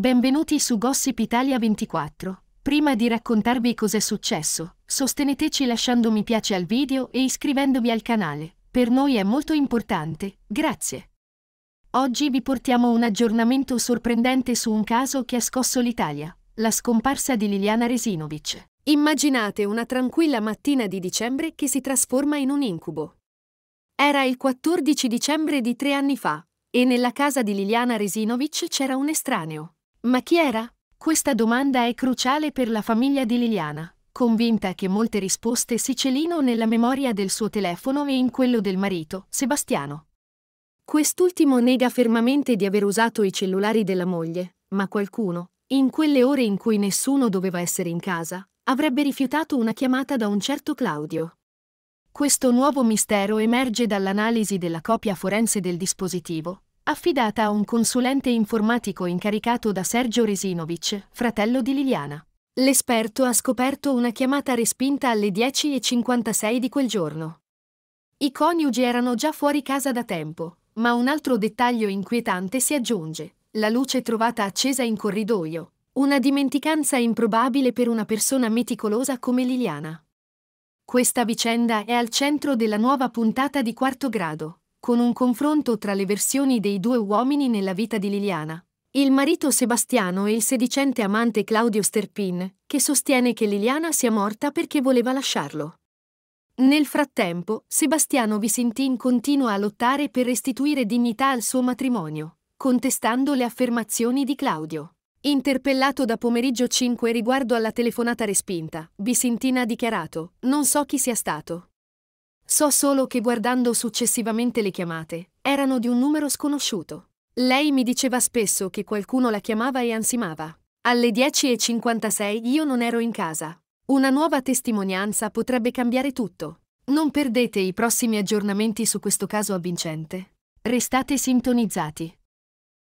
Benvenuti su Gossip Italia 24. Prima di raccontarvi cos'è successo, sosteneteci lasciando mi piace al video e iscrivendovi al canale. Per noi è molto importante, grazie. Oggi vi portiamo un aggiornamento sorprendente su un caso che ha scosso l'Italia, la scomparsa di Liliana Resinovic. Immaginate una tranquilla mattina di dicembre che si trasforma in un incubo. Era il 14 dicembre di tre anni fa, e nella casa di Liliana Resinovic c'era un estraneo, ma chi era? Questa domanda è cruciale per la famiglia di Liliana, convinta che molte risposte si celino nella memoria del suo telefono e in quello del marito, Sebastiano. Quest'ultimo nega fermamente di aver usato i cellulari della moglie, ma qualcuno, in quelle ore in cui nessuno doveva essere in casa, avrebbe rifiutato una chiamata da un certo Claudio. Questo nuovo mistero emerge dall'analisi della copia forense del dispositivo, affidata a un consulente informatico incaricato da Sergio Resinovic, fratello di Liliana. L'esperto ha scoperto una chiamata respinta alle 10.56 di quel giorno. I coniugi erano già fuori casa da tempo, ma un altro dettaglio inquietante si aggiunge. La luce trovata accesa in corridoio, una dimenticanza improbabile per una persona meticolosa come Liliana. Questa vicenda è al centro della nuova puntata di quarto grado con un confronto tra le versioni dei due uomini nella vita di Liliana. Il marito Sebastiano e il sedicente amante Claudio Sterpin, che sostiene che Liliana sia morta perché voleva lasciarlo. Nel frattempo, Sebastiano Visintin continua a lottare per restituire dignità al suo matrimonio, contestando le affermazioni di Claudio. Interpellato da pomeriggio 5 riguardo alla telefonata respinta, Visintin ha dichiarato: Non so chi sia stato, So solo che guardando successivamente le chiamate, erano di un numero sconosciuto. Lei mi diceva spesso che qualcuno la chiamava e ansimava. Alle 10.56 io non ero in casa. Una nuova testimonianza potrebbe cambiare tutto. Non perdete i prossimi aggiornamenti su questo caso avvincente. Restate sintonizzati.